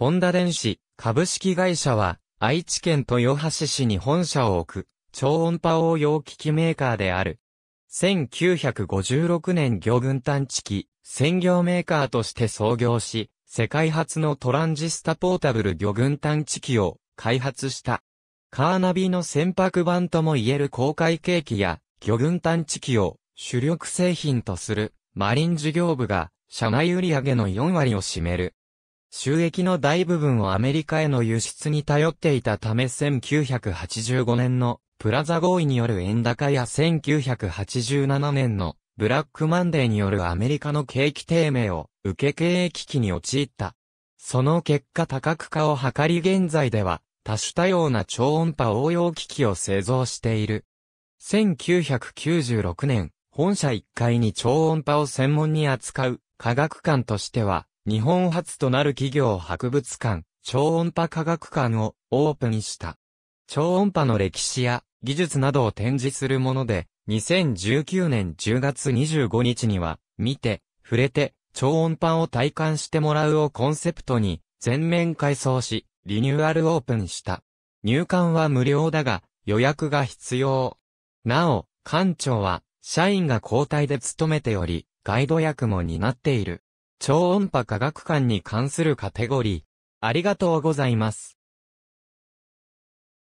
ホンダ電子株式会社は、愛知県豊橋市に本社を置く、超音波応用機器メーカーである。1956年魚群探知機、専業メーカーとして創業し、世界初のトランジスタポータブル魚群探知機を開発した。カーナビの船舶版ともいえる公開景気や魚群探知機を主力製品とするマリン事業部が社内売上の4割を占める。収益の大部分をアメリカへの輸出に頼っていたため1985年のプラザ合意による円高や1987年のブラックマンデーによるアメリカの景気低迷を受け経営危機に陥った。その結果多角化を図り現在では多種多様な超音波応用機器を製造している。1996年、本社1階に超音波を専門に扱う科学館としては日本初となる企業博物館、超音波科学館をオープンした。超音波の歴史や技術などを展示するもので、2019年10月25日には、見て、触れて、超音波を体感してもらうをコンセプトに、全面改装し、リニューアルオープンした。入館は無料だが、予約が必要。なお、館長は、社員が交代で務めており、ガイド役も担っている。超音波科学館に関するカテゴリー。ありがとうございます。